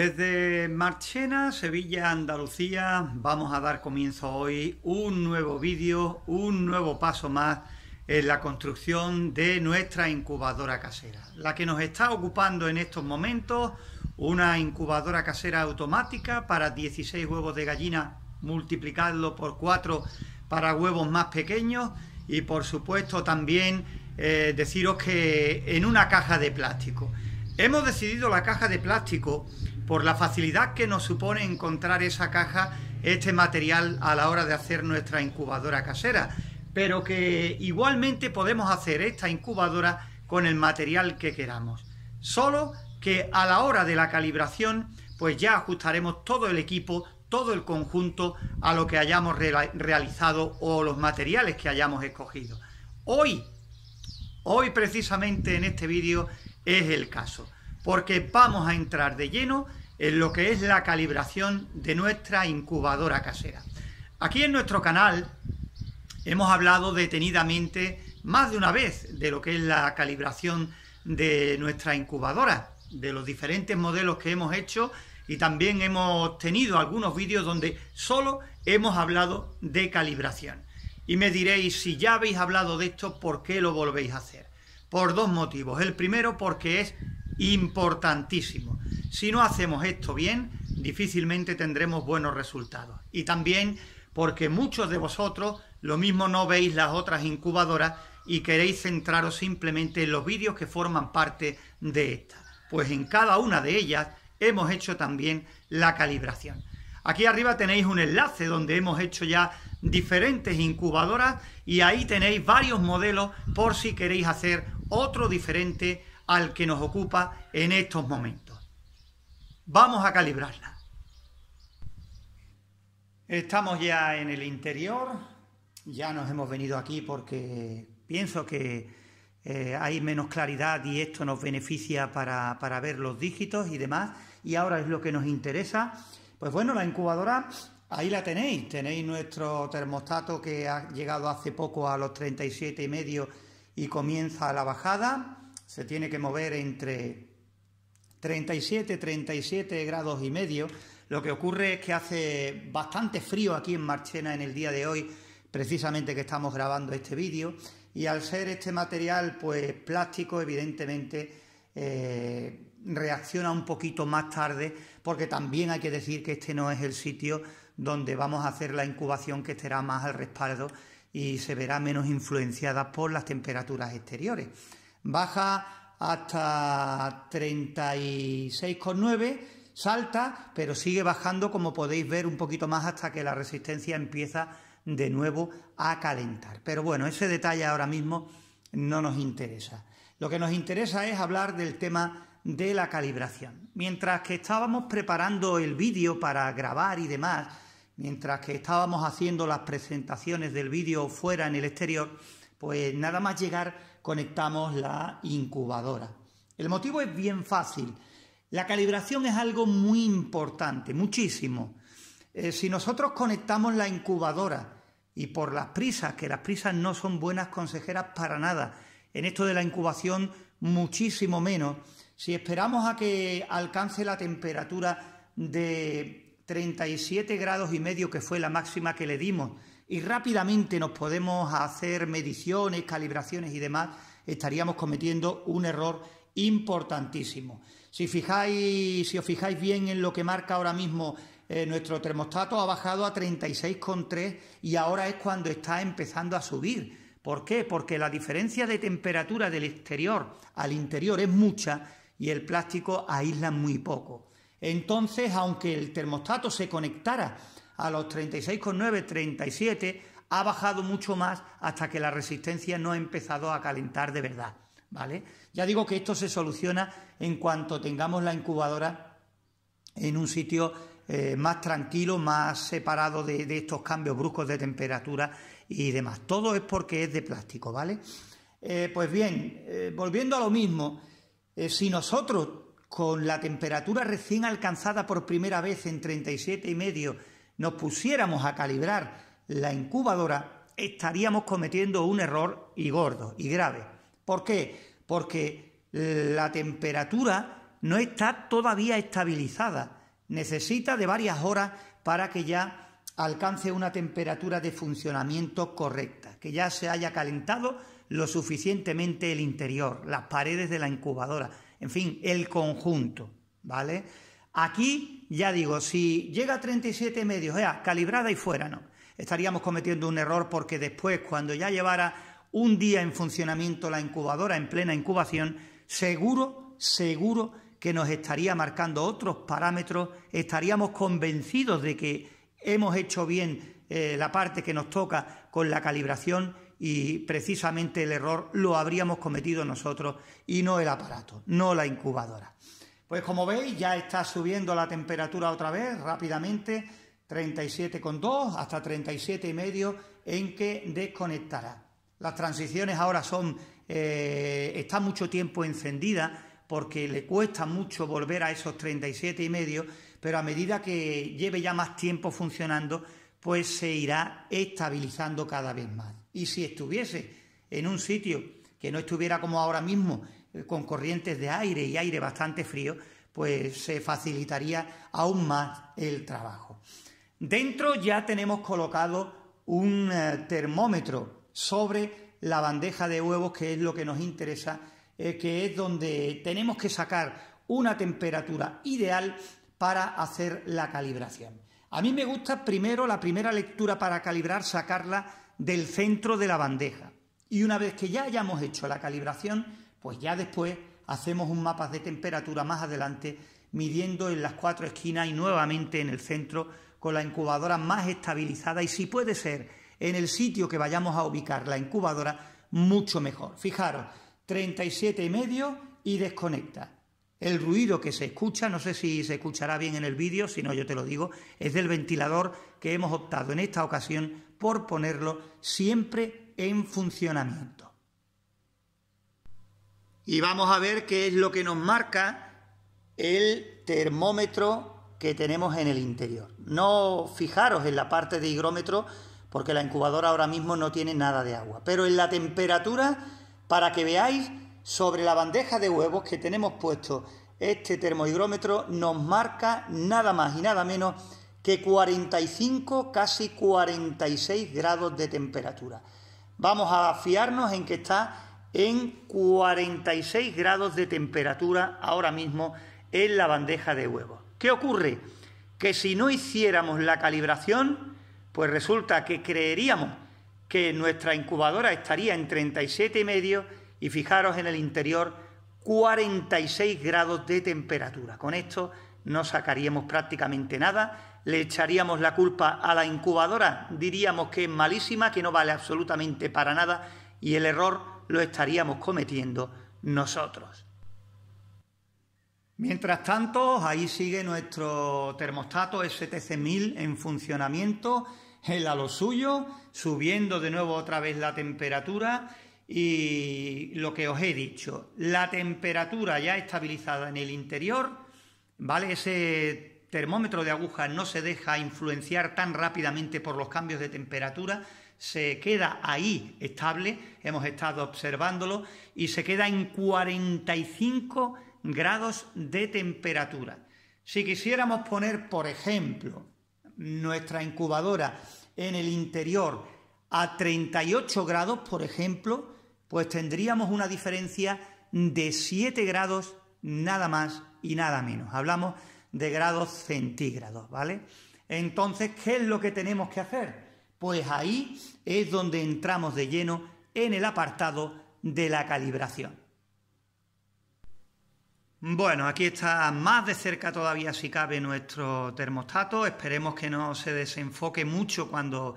Desde Marchena, Sevilla, Andalucía, vamos a dar comienzo hoy un nuevo vídeo, un nuevo paso más en la construcción de nuestra incubadora casera. La que nos está ocupando en estos momentos, una incubadora casera automática para 16 huevos de gallina, multiplicarlo por 4 para huevos más pequeños y por supuesto también eh, deciros que en una caja de plástico. Hemos decidido la caja de plástico por la facilidad que nos supone encontrar esa caja, este material a la hora de hacer nuestra incubadora casera, pero que igualmente podemos hacer esta incubadora con el material que queramos. Solo que a la hora de la calibración, pues ya ajustaremos todo el equipo, todo el conjunto a lo que hayamos realizado o los materiales que hayamos escogido. Hoy, hoy precisamente en este vídeo es el caso, porque vamos a entrar de lleno en lo que es la calibración de nuestra incubadora casera. Aquí en nuestro canal hemos hablado detenidamente más de una vez de lo que es la calibración de nuestra incubadora, de los diferentes modelos que hemos hecho y también hemos tenido algunos vídeos donde solo hemos hablado de calibración. Y me diréis, si ya habéis hablado de esto, ¿por qué lo volvéis a hacer? Por dos motivos. El primero porque es importantísimo. Si no hacemos esto bien, difícilmente tendremos buenos resultados. Y también porque muchos de vosotros lo mismo no veis las otras incubadoras y queréis centraros simplemente en los vídeos que forman parte de esta. Pues en cada una de ellas hemos hecho también la calibración. Aquí arriba tenéis un enlace donde hemos hecho ya diferentes incubadoras y ahí tenéis varios modelos por si queréis hacer otro diferente al que nos ocupa en estos momentos. Vamos a calibrarla. Estamos ya en el interior, ya nos hemos venido aquí porque pienso que eh, hay menos claridad y esto nos beneficia para, ver los dígitos y demás, y ahora es lo que nos interesa. Pues bueno, la incubadora Ahí la tenéis, tenéis nuestro termostato que ha llegado hace poco a los 37 y medio y comienza la bajada se tiene que mover entre 37, 37 grados y medio. Lo que ocurre es que hace bastante frío aquí en Marchena en el día de hoy, precisamente que estamos grabando este vídeo. Y al ser este material, pues plástico, evidentemente eh, reacciona un poquito más tarde, porque también hay que decir que este no es el sitio donde vamos a hacer la incubación que estará más al respaldo y se verá menos influenciada por las temperaturas exteriores baja hasta 36,9, salta, pero sigue bajando como podéis ver un poquito más hasta que la resistencia empieza de nuevo a calentar. Pero bueno, ese detalle ahora mismo no nos interesa. Lo que nos interesa es hablar del tema de la calibración. Mientras que estábamos preparando el vídeo para grabar y demás, mientras que estábamos haciendo las presentaciones del vídeo fuera en el exterior, pues nada más llegar conectamos la incubadora. El motivo es bien fácil. La calibración es algo muy importante, muchísimo. Eh, si nosotros conectamos la incubadora y por las prisas, que las prisas no son buenas consejeras para nada, en esto de la incubación muchísimo menos, si esperamos a que alcance la temperatura de 37 grados y medio, que fue la máxima que le dimos y rápidamente nos podemos hacer mediciones, calibraciones y demás, estaríamos cometiendo un error importantísimo. Si, fijáis, si os fijáis bien en lo que marca ahora mismo eh, nuestro termostato, ha bajado a 36,3 y ahora es cuando está empezando a subir. ¿Por qué? Porque la diferencia de temperatura del exterior al interior es mucha y el plástico aísla muy poco. Entonces, aunque el termostato se conectara a los 36,9, 37, ha bajado mucho más hasta que la resistencia no ha empezado a calentar de verdad. ¿Vale? Ya digo que esto se soluciona en cuanto tengamos la incubadora en un sitio eh, más tranquilo, más separado de, estos cambios bruscos de temperatura y demás. Todo es porque es de plástico, ¿vale? Eh, pues bien, eh, volviendo a lo mismo, si nosotros con la temperatura recién alcanzada por primera vez en 37 y medio nos pusiéramos a calibrar la incubadora, estaríamos cometiendo un error y gordo y grave. ¿Por qué? Porque la temperatura no está todavía estabilizada. Necesita de varias horas para que ya alcance una temperatura de funcionamiento correcta, que ya se haya calentado lo suficientemente el interior, las paredes de la incubadora, en fin, el conjunto, ¿vale? Aquí, ya digo, si llega a 37 medios, calibrada y fuera, no. Estaríamos cometiendo un error porque después, cuando ya llevara un día en funcionamiento la incubadora en plena incubación, seguro, seguro que nos estaría marcando otros parámetros, estaríamos convencidos de que hemos hecho bien eh, la parte que nos toca con la calibración y precisamente el error lo habríamos cometido nosotros y no el aparato, no la incubadora. Pues como veis, ya está subiendo la temperatura otra vez rápidamente, 37,2 hasta 37,5 en que desconectará. Las transiciones ahora son, eh, está mucho tiempo encendida porque le cuesta mucho volver a esos 37,5, pero a medida que lleve ya más tiempo funcionando, pues se irá estabilizando cada vez más. Y si estuviese en un sitio que no estuviera como ahora mismo con corrientes de aire y aire bastante frío, pues se facilitaría aún más el trabajo. Dentro ya tenemos colocado un eh, termómetro sobre la bandeja de huevos, que es lo que nos interesa, eh, que es donde tenemos que sacar una temperatura ideal para hacer la calibración. A mí me gusta primero la primera lectura para calibrar, sacarla del centro de la bandeja. Y una vez que ya hayamos hecho la calibración, pues ya después hacemos un mapa de temperatura más adelante, midiendo en las cuatro esquinas y nuevamente en el centro con la incubadora más estabilizada y si puede ser en el sitio que vayamos a ubicar la incubadora, mucho mejor. Fijaros, 37 y medio y desconecta. El ruido que se escucha, no sé si se escuchará bien en el vídeo, si no yo te lo digo, es del ventilador que hemos optado en esta ocasión por ponerlo siempre en funcionamiento y vamos a ver qué es lo que nos marca el termómetro que tenemos en el interior. No fijaros en la parte de higrómetro porque la incubadora ahora mismo no tiene nada de agua, pero en la temperatura para que veáis sobre la bandeja de huevos que tenemos puesto este termohigrómetro nos marca nada más y nada menos que 45, casi 46 grados de temperatura. Vamos a fiarnos en que está en 46 grados de temperatura ahora mismo en la bandeja de huevos. ¿Qué ocurre? Que si no hiciéramos la calibración, pues resulta que creeríamos que nuestra incubadora estaría en 37,5 y medio y fijaros en el interior 46 grados de temperatura. Con esto no sacaríamos prácticamente nada, le echaríamos la culpa a la incubadora, diríamos que es malísima, que no vale absolutamente para nada y el error lo estaríamos cometiendo nosotros. Mientras tanto, ahí sigue nuestro termostato STC1000 en funcionamiento, él a lo suyo, subiendo de nuevo otra vez la temperatura y lo que os he dicho, la temperatura ya estabilizada en el interior, ¿vale? Ese termómetro de aguja no se deja influenciar tan rápidamente por los cambios de temperatura, se queda ahí estable, hemos estado observándolo, y se queda en 45 grados de temperatura. Si quisiéramos poner, por ejemplo, nuestra incubadora en el interior a 38 grados, por ejemplo, pues tendríamos una diferencia de 7 grados nada más y nada menos. Hablamos de grados centígrados, ¿vale? Entonces, ¿qué es lo que tenemos que hacer? pues ahí es donde entramos de lleno en el apartado de la calibración. Bueno, aquí está más de cerca todavía si cabe nuestro termostato. Esperemos que no se desenfoque mucho cuando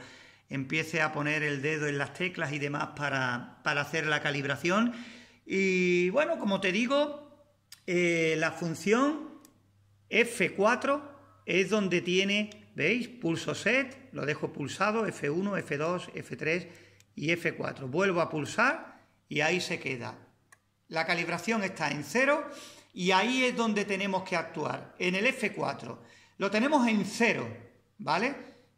empiece a poner el dedo en las teclas y demás para, hacer la calibración. Y bueno, como te digo, eh, la función F4 es donde tiene ¿Veis? Pulso set, lo dejo pulsado, F1, F2, F3 y F4. Vuelvo a pulsar y ahí se queda. La calibración está en cero y ahí es donde tenemos que actuar, en el F4. Lo tenemos en cero, ¿vale?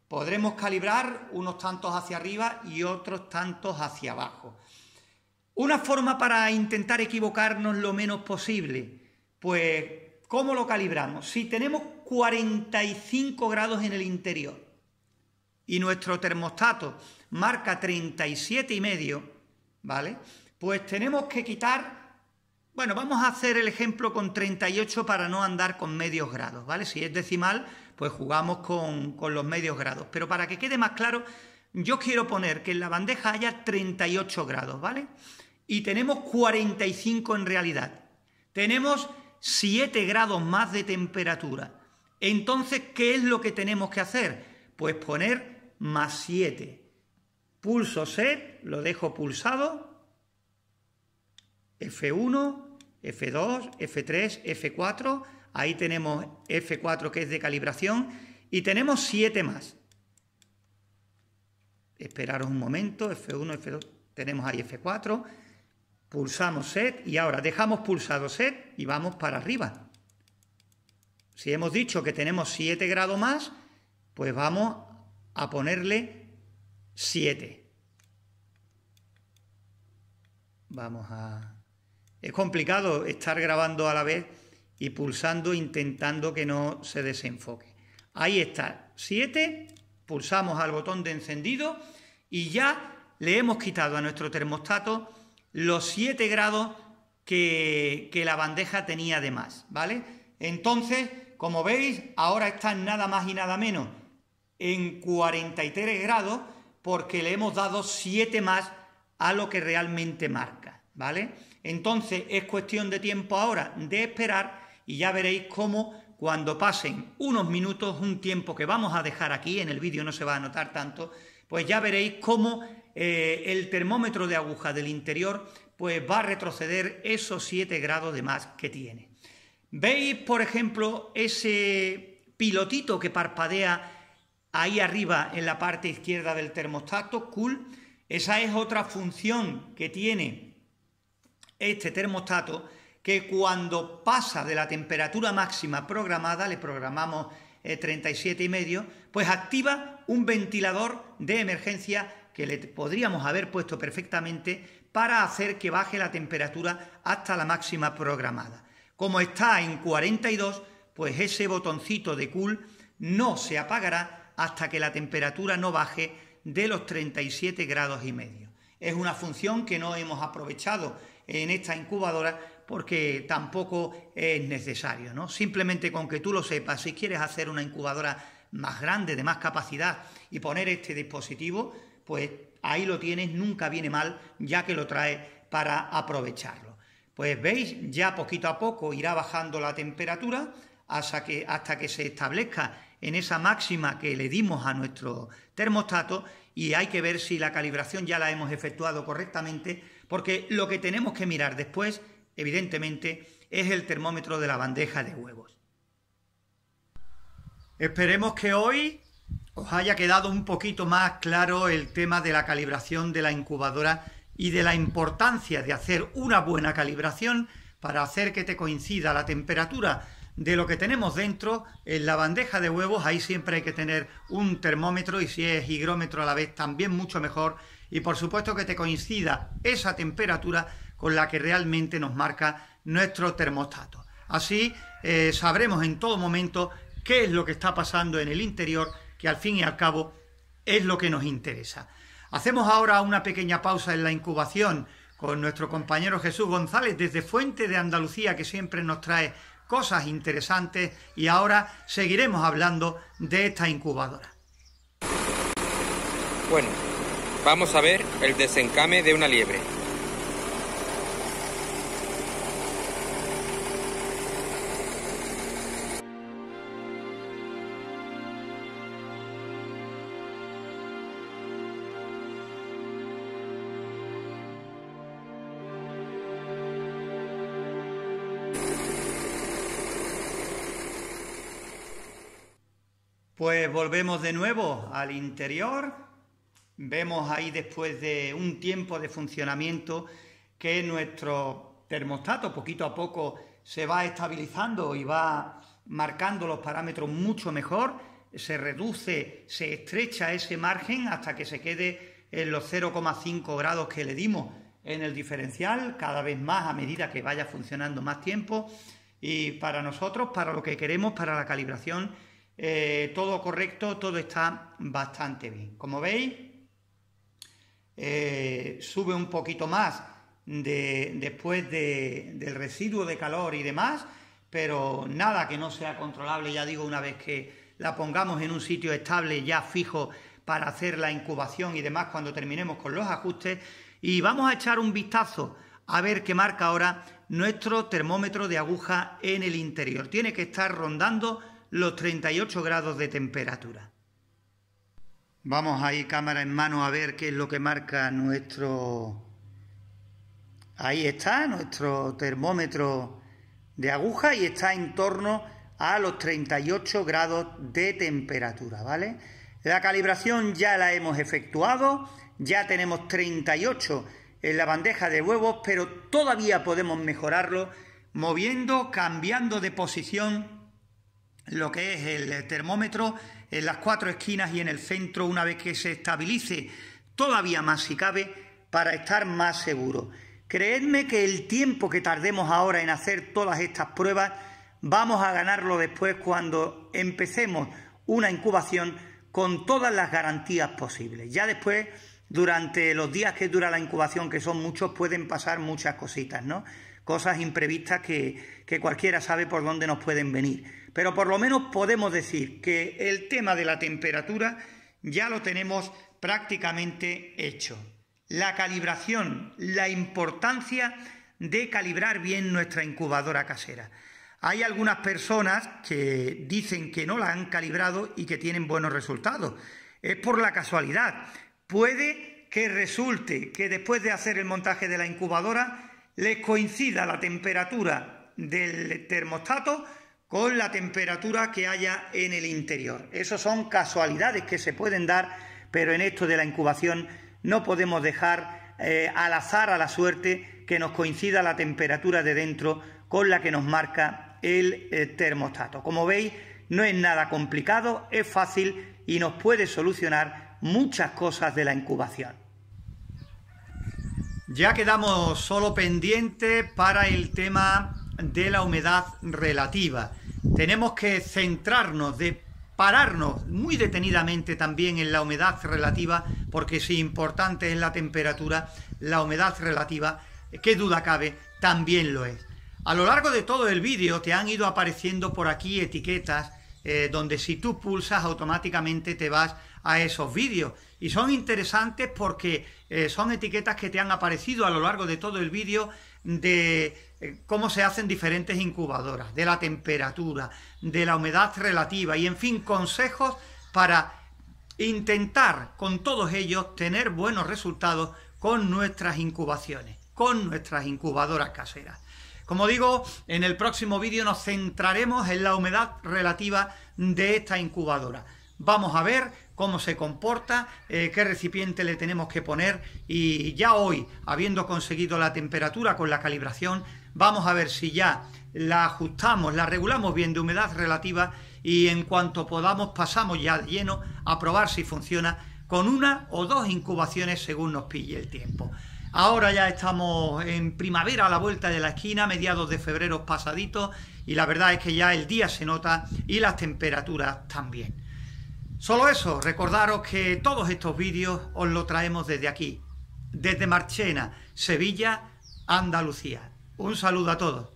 Podremos calibrar unos tantos hacia arriba y otros tantos hacia abajo. Una forma para intentar equivocarnos lo menos posible, pues ¿Cómo lo calibramos? Si tenemos 45 grados en el interior y nuestro termostato marca 37 y medio, ¿vale? Pues tenemos que quitar bueno, vamos a hacer el ejemplo con 38 para no andar con medios grados, ¿vale? Si es decimal, pues jugamos con, con, los medios grados. Pero para que quede más claro, yo quiero poner que en la bandeja haya 38 grados, ¿vale? Y tenemos 45 en realidad. Tenemos 7 grados más de temperatura. Entonces, ¿qué es lo que tenemos que hacer? Pues poner más 7. Pulso set, lo dejo pulsado. F1, F2, F3, F4. Ahí tenemos F4 que es de calibración. Y tenemos 7 más. Esperaros un momento, F1, F2. Tenemos ahí F4. Pulsamos set y ahora dejamos pulsado set y vamos para arriba. Si hemos dicho que tenemos 7 grados más, pues vamos a ponerle 7. Vamos a... Es complicado estar grabando a la vez y pulsando intentando que no se desenfoque. Ahí está, 7, pulsamos al botón de encendido y ya le hemos quitado a nuestro termostato los 7 grados que, la bandeja tenía de más, ¿vale? Entonces, como veis, ahora está nada más y nada menos en 43 grados porque le hemos dado 7 más a lo que realmente marca, ¿vale? Entonces, es cuestión de tiempo ahora de esperar y ya veréis cómo cuando pasen unos minutos, un tiempo que vamos a dejar aquí, en el vídeo no se va a notar tanto, pues ya veréis cómo eh, el termómetro de aguja del interior pues va a retroceder esos 7 grados de más que tiene. ¿Veis, por ejemplo, ese pilotito que parpadea ahí arriba en la parte izquierda del termostato? Cool. Esa es otra función que tiene este termostato que cuando pasa de la temperatura máxima programada, le programamos 37 eh, y medio, pues activa un ventilador de emergencia que le podríamos haber puesto perfectamente para hacer que baje la temperatura hasta la máxima programada. Como está en 42, pues ese botoncito de cool no se apagará hasta que la temperatura no baje de los 37 grados y medio. Es una función que no hemos aprovechado en esta incubadora porque tampoco es necesario, ¿no? Simplemente con que tú lo sepas, si quieres hacer una incubadora más grande, de más capacidad y poner este dispositivo, pues ahí lo tienes, nunca viene mal, ya que lo trae para aprovecharlo. Pues veis, ya poquito a poco irá bajando la temperatura hasta que, hasta que se establezca en esa máxima que le dimos a nuestro termostato y hay que ver si la calibración ya la hemos efectuado correctamente, porque lo que tenemos que mirar después, evidentemente, es el termómetro de la bandeja de huevos. Esperemos que hoy os haya quedado un poquito más claro el tema de la calibración de la incubadora y de la importancia de hacer una buena calibración para hacer que te coincida la temperatura de lo que tenemos dentro en la bandeja de huevos. Ahí siempre hay que tener un termómetro y si es higrómetro a la vez también mucho mejor. Y por supuesto que te coincida esa temperatura con la que realmente nos marca nuestro termostato. Así eh, sabremos en todo momento qué es lo que está pasando en el interior que al fin y al cabo es lo que nos interesa. Hacemos ahora una pequeña pausa en la incubación con nuestro compañero Jesús González desde Fuente de Andalucía, que siempre nos trae cosas interesantes y ahora seguiremos hablando de esta incubadora. Bueno, vamos a ver el desencame de una liebre. Pues volvemos de nuevo al interior. Vemos ahí después de un tiempo de funcionamiento que nuestro termostato poquito a poco se va estabilizando y va marcando los parámetros mucho mejor. Se reduce, se estrecha ese margen hasta que se quede en los 0,5 grados que le dimos en el diferencial, cada vez más a medida que vaya funcionando más tiempo. Y para nosotros, para lo que queremos, para la calibración, eh, todo correcto, todo está bastante bien. Como veis, eh, sube un poquito más después del residuo de calor y demás, pero nada que no sea controlable, ya digo, una vez que la pongamos en un sitio estable ya fijo para hacer la incubación y demás cuando terminemos con los ajustes. Y vamos a echar un vistazo a ver qué marca ahora nuestro termómetro de aguja en el interior. Tiene que estar rondando los 38 grados de temperatura. Vamos ahí cámara en mano a ver qué es lo que marca nuestro... Ahí está nuestro termómetro de aguja y está en torno a los 38 grados de temperatura, ¿vale? La calibración ya la hemos efectuado, ya tenemos 38 en la bandeja de huevos, pero todavía podemos mejorarlo moviendo, cambiando de posición lo que es el termómetro en las cuatro esquinas y en el centro una vez que se estabilice todavía más si cabe para estar más seguro. Creedme que el tiempo que tardemos ahora en hacer todas estas pruebas vamos a ganarlo después cuando empecemos una incubación con todas las garantías posibles. Ya después, durante los días que dura la incubación, que son muchos, pueden pasar muchas cositas, ¿no? Cosas imprevistas que, que cualquiera sabe por dónde nos pueden venir pero por lo menos podemos decir que el tema de la temperatura ya lo tenemos prácticamente hecho. La calibración, la importancia de calibrar bien nuestra incubadora casera. Hay algunas personas que dicen que no la han calibrado y que tienen buenos resultados. Es por la casualidad. Puede que resulte que después de hacer el montaje de la incubadora les coincida la temperatura del termostato con la temperatura que haya en el interior. Esas son casualidades que se pueden dar, pero en esto de la incubación no podemos dejar eh, al azar, a la suerte, que nos coincida la temperatura de dentro con la que nos marca el eh, termostato. Como veis, no es nada complicado, es fácil y nos puede solucionar muchas cosas de la incubación. Ya quedamos solo pendiente para el tema de la humedad relativa. Tenemos que centrarnos, de pararnos muy detenidamente también en la humedad relativa, porque si importante es la temperatura, la humedad relativa, qué duda cabe, también lo es. A lo largo de todo el vídeo te han ido apareciendo por aquí etiquetas eh, donde si tú pulsas automáticamente te vas a esos vídeos. Y son interesantes porque eh, son etiquetas que te han aparecido a lo largo de todo el vídeo de eh, cómo se hacen diferentes incubadoras, de la temperatura, de la humedad relativa y en fin, consejos para intentar con todos ellos tener buenos resultados con nuestras incubaciones, con nuestras incubadoras caseras. Como digo, en el próximo vídeo nos centraremos en la humedad relativa de esta incubadora. Vamos a ver cómo se comporta, eh, qué recipiente le tenemos que poner y ya hoy, habiendo conseguido la temperatura con la calibración, Vamos a ver si ya la ajustamos, la regulamos bien de humedad relativa y en cuanto podamos pasamos ya de lleno a probar si funciona con una o dos incubaciones según nos pille el tiempo. Ahora ya estamos en primavera a la vuelta de la esquina, mediados de febrero pasadito y la verdad es que ya el día se nota y las temperaturas también. Solo eso, recordaros que todos estos vídeos os lo traemos desde aquí, desde Marchena, Sevilla, Andalucía. Un saludo a todos.